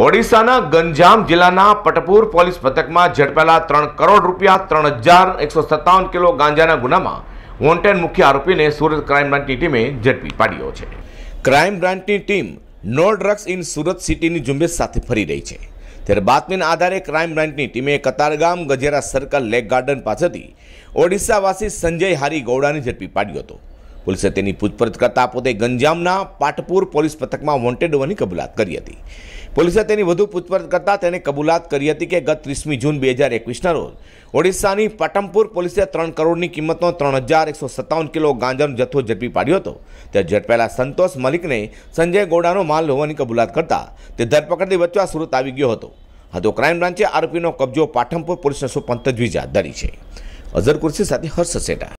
ઓડિશાના ગંજામ જિલ્લાના પટપુર પોલીસ મથકમાં ઝડપાયેલા ત્રણ કરોડ રૂપિયા ત્રણ હજાર એકસો સત્તાવન કિલો ગાંજાના ગુનામાં વોન્ટેડ મુખ્ય આરોપીને સુરત ક્રાઇમ બ્રાન્ચની ટીમે ઝડપી પાડ્યો છે ક્રાઇમ બ્રાન્ચની team no drugs in Surat સિટીની ઝુંબેશ સાથે ફરી રહી છે ત્યારે બાતમીના આધારે ક્રાઇમ બ્રાન્ચની ટીમે Katargam Gajera circle lake garden પાસેથી ઓડિશાવાસી સંજય હારી ગૌડાને ઝડપી પાડ્યો હતો પોલીસે તેની પૂછપરછ કરતા પોતે ગંજામના પાટપુર પોલીસ પથકમાં વોન્ટેડ હોવાની કબૂલાત કરી હતી પોલીસે તેની વધુ પૂછપરછ કરતાં તેણે કબૂલાત કરી હતી કે ગત ત્રીસમી જૂન બે હજાર એકવીસના રોજ ઓડિશાની પાટમપુર પોલીસે ત્રણ કરોડની કિંમતનો ત્રણ હજાર એકસો સત્તાવન કિલો ગાંજાનો જથ્થો ઝડપી પાડ્યો હતો તે ઝડપેલા સંતોષ મલિકને સંજય ગોડાનો માલ હોવાની કબૂલાત કરતાં તે ધરપકડથી વચવા સુરત આવી ગયો હતો હતો ક્રાઇમ બ્રાન્ચે આરોપીનો કબજો પાટમપુર પોલીસને સોંપન તજવીજ હાથ ધરી છે અઝર કુર્સી સાથે હર્ષ સેટા